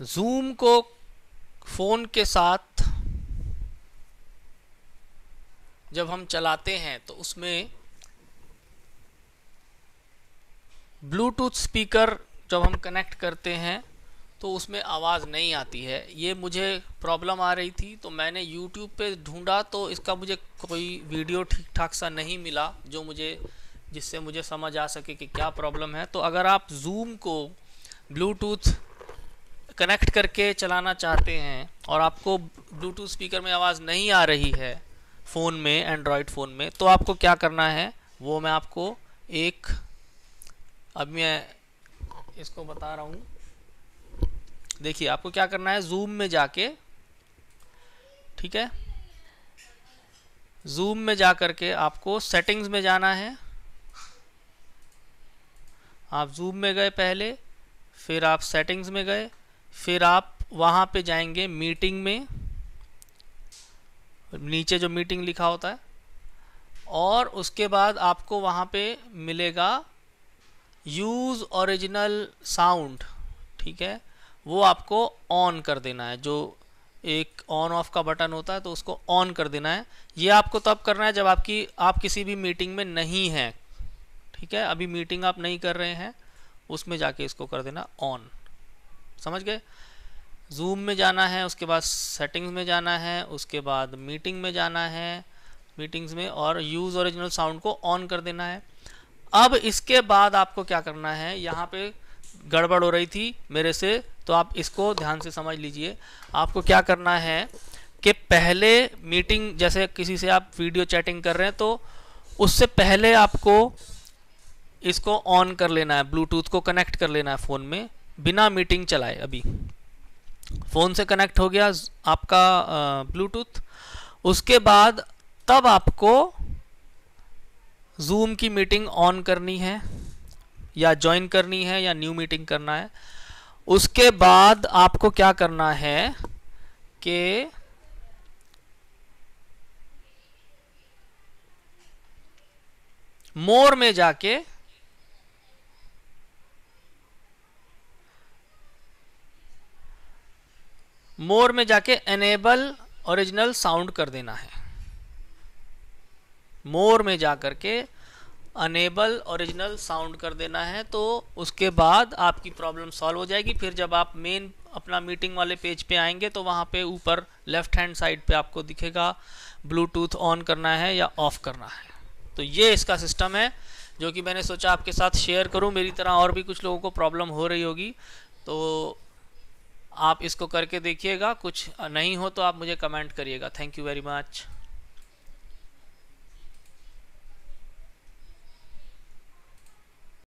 zoom को phone के साथ जब हम चलाते हैं तो उसमें ब्लूटूथ स्पीकर जब हम कनेक्ट करते हैं तो उसमें आवाज़ नहीं आती है ये मुझे प्रॉब्लम आ रही थी तो मैंने यूट्यूब पे ढूंढा तो इसका मुझे कोई वीडियो ठीक ठाक सा नहीं मिला जो मुझे जिससे मुझे समझ आ सके कि क्या प्रॉब्लम है तो अगर आप जूम को ब्लूटूथ कनेक्ट करके चलाना चाहते हैं और आपको ब्लूटूथ स्पीकर में आवाज़ नहीं आ रही है फ़ोन में एंड्रॉयड फ़ोन में तो आपको क्या करना है वो मैं आपको एक अब मैं इसको बता रहा हूँ देखिए आपको क्या करना है जूम में जाके ठीक है जूम में जा कर के आपको सेटिंग्स में जाना है आप जूम में गए पहले फिर आप सेटिंग्स में गए फिर आप वहाँ पे जाएंगे मीटिंग में नीचे जो मीटिंग लिखा होता है और उसके बाद आपको वहाँ पे मिलेगा यूज़ ओरिजिनल साउंड ठीक है वो आपको ऑन कर देना है जो एक ऑन ऑफ का बटन होता है तो उसको ऑन कर देना है ये आपको तब करना है जब आपकी आप किसी भी मीटिंग में नहीं हैं ठीक है अभी मीटिंग आप नहीं कर रहे हैं उसमें जाके इसको कर देना ऑन समझ गए जूम में जाना है उसके बाद सेटिंग्स में जाना है उसके बाद मीटिंग में जाना है मीटिंग्स में और यूज़ ओरिजिनल साउंड को ऑन कर देना है अब इसके बाद आपको क्या करना है यहाँ पे गड़बड़ हो रही थी मेरे से तो आप इसको ध्यान से समझ लीजिए आपको क्या करना है कि पहले मीटिंग जैसे किसी से आप वीडियो चैटिंग कर रहे हैं तो उससे पहले आपको इसको ऑन कर लेना है ब्लूटूथ को कनेक्ट कर लेना है फ़ोन में बिना मीटिंग चलाए अभी फ़ोन से कनेक्ट हो गया आपका ब्लूटूथ उसके बाद तब आपको जूम की मीटिंग ऑन करनी है या ज्वाइन करनी है या न्यू मीटिंग करना है उसके बाद आपको क्या करना है कि मोर में जाके मोर में जाके एनेबल ओरिजिनल साउंड कर देना है मोर में जा के अनेबल ओरिजिनल साउंड कर देना है तो उसके बाद आपकी प्रॉब्लम सॉल्व हो जाएगी फिर जब आप मेन अपना मीटिंग वाले पेज पे आएंगे तो वहाँ पे ऊपर लेफ्ट हैंड साइड पे आपको दिखेगा ब्लूटूथ ऑन करना है या ऑफ़ करना है तो ये इसका सिस्टम है जो कि मैंने सोचा आपके साथ शेयर करूँ मेरी तरह और भी कुछ लोगों को प्रॉब्लम हो रही होगी तो आप इसको करके देखिएगा कुछ नहीं हो तो आप मुझे कमेंट करिएगा थैंक यू वेरी मच